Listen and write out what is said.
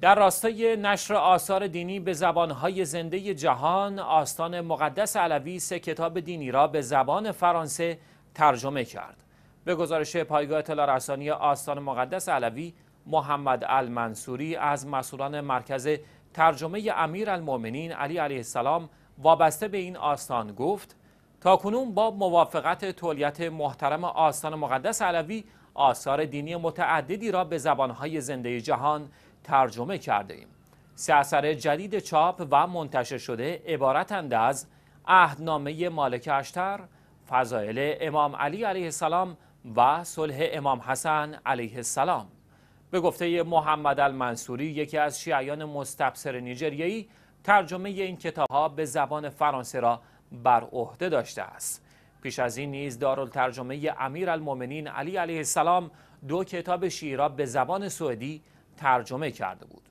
در راستای نشر آثار دینی به زبانهای زنده جهان آستان مقدس علوی سه کتاب دینی را به زبان فرانسه ترجمه کرد به گزارش پایگاه اطلاع رسانی آستان مقدس علوی محمد المنصوری از مسئولان مرکز ترجمه امیر علی علیه السلام وابسته به این آستان گفت تاکنون با موافقت تولیت محترم آستان مقدس علوی آثار دینی متعددی را به زبانهای زنده جهان ترجمه کرده ایم. سه اثر جدید چاپ و منتشر شده عبارتند از عهدنامه مالک اشتر، فضائل امام علی علیه السلام و صلح امام حسن علیه السلام. به گفته محمد المنصوری یکی از شیعیان مستبصر نیجریهی، ترجمه این کتاب به زبان فرانسه را بر عهده داشته است پیش از این نیز دارالترجمه امیرالمومنین علی علیه السلام دو کتاب شیرا به زبان سعودی ترجمه کرده بود